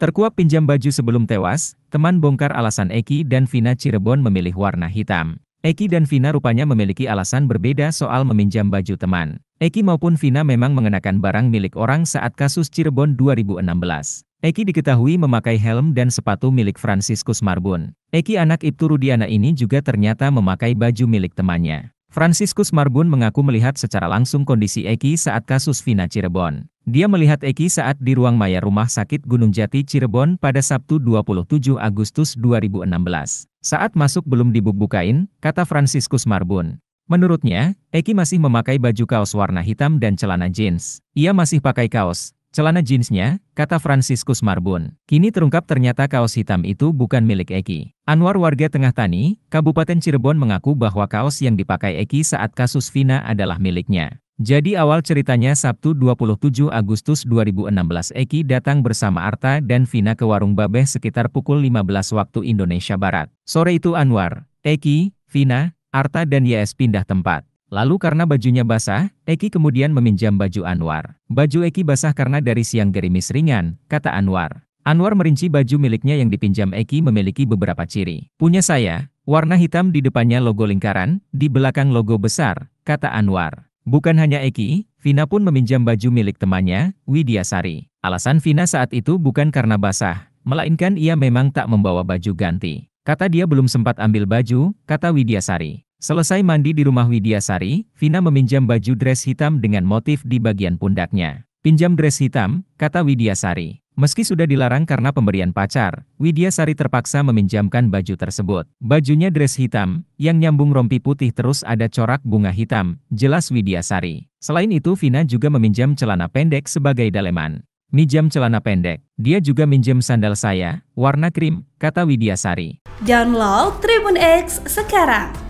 Terkuak pinjam baju sebelum tewas, teman bongkar alasan Eki dan Vina Cirebon memilih warna hitam. Eki dan Vina rupanya memiliki alasan berbeda soal meminjam baju teman. Eki maupun Vina memang mengenakan barang milik orang saat kasus Cirebon 2016. Eki diketahui memakai helm dan sepatu milik Franciscus Marbun. Eki anak Ibtu Rudiana ini juga ternyata memakai baju milik temannya. Franciscus Marbun mengaku melihat secara langsung kondisi Eki saat kasus Vina Cirebon. Dia melihat Eki saat di ruang maya Rumah Sakit Gunung Jati Cirebon pada Sabtu 27 Agustus 2016. Saat masuk belum dibuk-bukain, kata Franciscus Marbun. Menurutnya, Eki masih memakai baju kaos warna hitam dan celana jeans. Ia masih pakai kaos, Celana jeansnya, kata Franciscus Marbun. Kini terungkap ternyata kaos hitam itu bukan milik Eki. Anwar warga Tengah Tani, Kabupaten Cirebon mengaku bahwa kaos yang dipakai Eki saat kasus Vina adalah miliknya. Jadi awal ceritanya Sabtu 27 Agustus 2016 Eki datang bersama Arta dan Vina ke warung Babeh sekitar pukul 15 waktu Indonesia Barat. Sore itu Anwar, Eki, Vina, Arta dan YS pindah tempat. Lalu karena bajunya basah, Eki kemudian meminjam baju Anwar. Baju Eki basah karena dari siang gerimis ringan, kata Anwar. Anwar merinci baju miliknya yang dipinjam Eki memiliki beberapa ciri. Punya saya, warna hitam di depannya logo lingkaran, di belakang logo besar, kata Anwar. Bukan hanya Eki, Vina pun meminjam baju milik temannya, Widiasari. Alasan Vina saat itu bukan karena basah, melainkan ia memang tak membawa baju ganti. Kata dia belum sempat ambil baju, kata Widiasari. Selesai mandi di rumah Widiasari, Vina meminjam baju dress hitam dengan motif di bagian pundaknya. Pinjam dress hitam, kata Widiasari. Meski sudah dilarang karena pemberian pacar, Widiasari terpaksa meminjamkan baju tersebut. Bajunya dress hitam, yang nyambung rompi putih terus ada corak bunga hitam, jelas Widiasari. Selain itu Vina juga meminjam celana pendek sebagai daleman. Minjam celana pendek, dia juga minjam sandal saya, warna krim, kata Widiasari. Download Tribun X sekarang